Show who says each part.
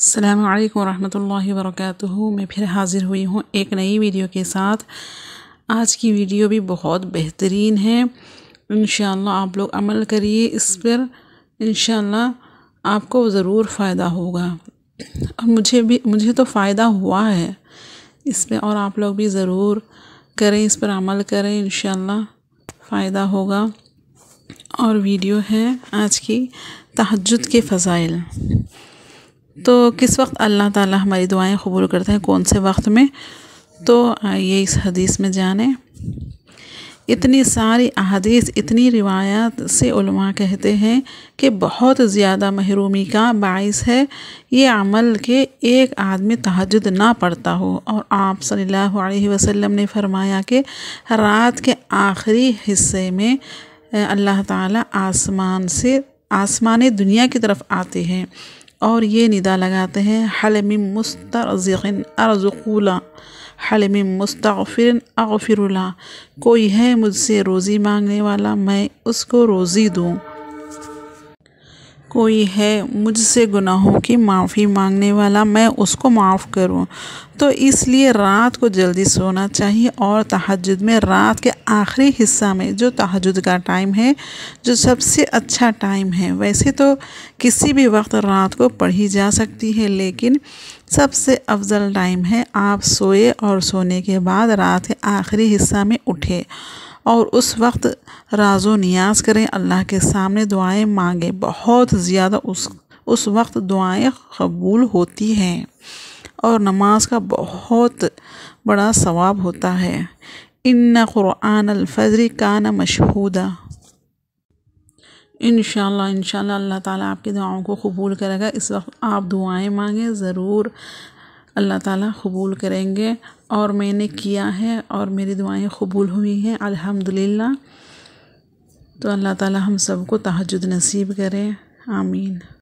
Speaker 1: अल्लाम वरहमल वर्क मैं फिर हाज़िर हुई हूँ एक नई वीडियो के साथ आज की वीडियो भी बहुत बेहतरीन है इन आप लोग अमल करिए इस पर इन आपको ज़रूर फ़ायदा होगा और मुझे भी मुझे तो फ़ायदा हुआ है इस पर और आप लोग भी ज़रूर करें इस पर अमल करें इन फ़ायदा होगा और वीडियो है आज की तहजद के फ़ज़ाइल तो किस वक्त अल्लाह ताला हमारी दुआएं कबूल करते हैं कौन से वक्त में तो आइए इस हदीस में जाने इतनी सारी अहदीस इतनी रिवायात से कहते हैं कि बहुत ज़्यादा महरूमी का बास है ये अमल के एक आदमी तहजद ना पढ़ता हो और आप सल्लल्लाहु अलैहि वसल्लम ने फरमाया कि रात के आखिरी हिस्से में अल्लाह ताला आसमान से आसमान दुनिया की तरफ आते हैं और ये निदा लगाते हैं हलम मुस्तरजिन अर्जुकूला हलम मुस्तफ़िर अगफिरुला कोई है मुझसे रोज़ी मांगने वाला मैं उसको रोज़ी दूँ कोई है मुझसे गुनाहों की माफ़ी मांगने वाला मैं उसको माफ़ करूं तो इसलिए रात को जल्दी सोना चाहिए और तहजद में रात के आखिरी हिस्सा में जो तहजद का टाइम है जो सबसे अच्छा टाइम है वैसे तो किसी भी वक्त रात को पढ़ी जा सकती है लेकिन सबसे अफजल टाइम है आप सोए और सोने के बाद रात के आखिरी हिस्सा में उठे और उस वक्त राजो नियाज करें अल्लाह के सामने दुआएं मांगें बहुत ज़्यादा उस उस वक्त दुआएं कबूल होती हैं और नमाज का बहुत बड़ा सवाब होता है इन क़ुरान अलफ़री का ना मशहूदा इन इन अल्लाह ताला आपकी दुआओं को कबूल करेगा इस वक्त आप दुआएं मांगें ज़रूर अल्लाह ताला कबूल करेंगे और मैंने किया है और मेरी दुआएं कबूल हुई हैं अल्हम्दुलिल्लाह तो अल्लाह ताला हम सबको तहजद नसीब करें आमीन